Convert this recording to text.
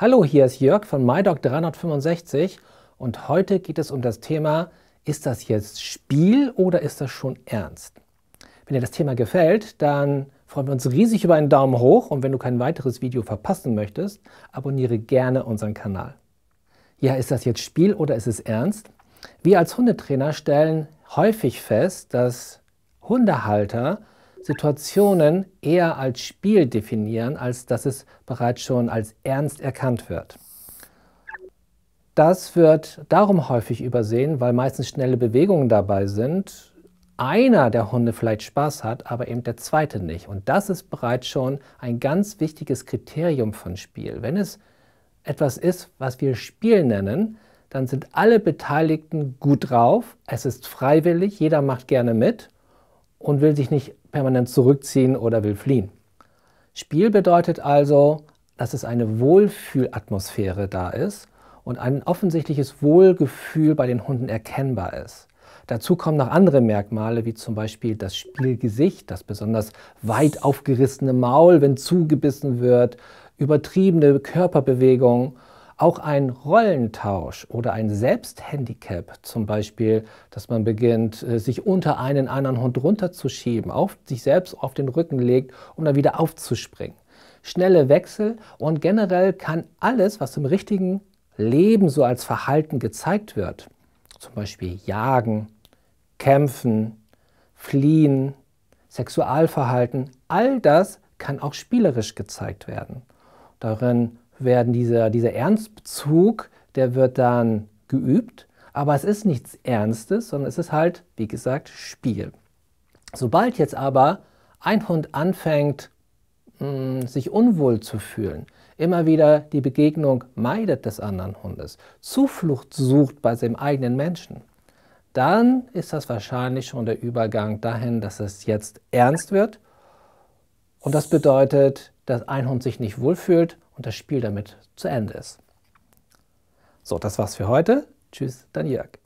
Hallo, hier ist Jörg von MyDoc365 und heute geht es um das Thema, ist das jetzt Spiel oder ist das schon ernst? Wenn dir das Thema gefällt, dann freuen wir uns riesig über einen Daumen hoch und wenn du kein weiteres Video verpassen möchtest, abonniere gerne unseren Kanal. Ja, ist das jetzt Spiel oder ist es ernst? Wir als Hundetrainer stellen häufig fest, dass Hundehalter Situationen eher als Spiel definieren, als dass es bereits schon als ernst erkannt wird. Das wird darum häufig übersehen, weil meistens schnelle Bewegungen dabei sind. Einer der Hunde vielleicht Spaß hat, aber eben der zweite nicht. Und das ist bereits schon ein ganz wichtiges Kriterium von Spiel. Wenn es etwas ist, was wir Spiel nennen, dann sind alle Beteiligten gut drauf, es ist freiwillig, jeder macht gerne mit und will sich nicht permanent zurückziehen oder will fliehen. Spiel bedeutet also, dass es eine Wohlfühlatmosphäre da ist und ein offensichtliches Wohlgefühl bei den Hunden erkennbar ist. Dazu kommen noch andere Merkmale, wie zum Beispiel das Spielgesicht, das besonders weit aufgerissene Maul, wenn zugebissen wird, übertriebene Körperbewegungen auch ein Rollentausch oder ein Selbsthandicap, zum Beispiel, dass man beginnt, äh, sich unter einen anderen Hund runterzuschieben, auf sich selbst auf den Rücken legt, um dann wieder aufzuspringen. Schnelle Wechsel und generell kann alles, was im richtigen Leben so als Verhalten gezeigt wird, zum Beispiel Jagen, Kämpfen, Fliehen, Sexualverhalten, all das kann auch spielerisch gezeigt werden. Darin werden dieser, dieser Ernstbezug, der wird dann geübt, aber es ist nichts Ernstes, sondern es ist halt, wie gesagt, Spiel. Sobald jetzt aber ein Hund anfängt, hm, sich unwohl zu fühlen, immer wieder die Begegnung meidet des anderen Hundes, Zuflucht sucht bei seinem eigenen Menschen, dann ist das wahrscheinlich schon der Übergang dahin, dass es jetzt ernst wird. Und das bedeutet, dass ein Hund sich nicht wohlfühlt und das Spiel damit zu Ende ist. So, das war's für heute. Tschüss, dein Jörg.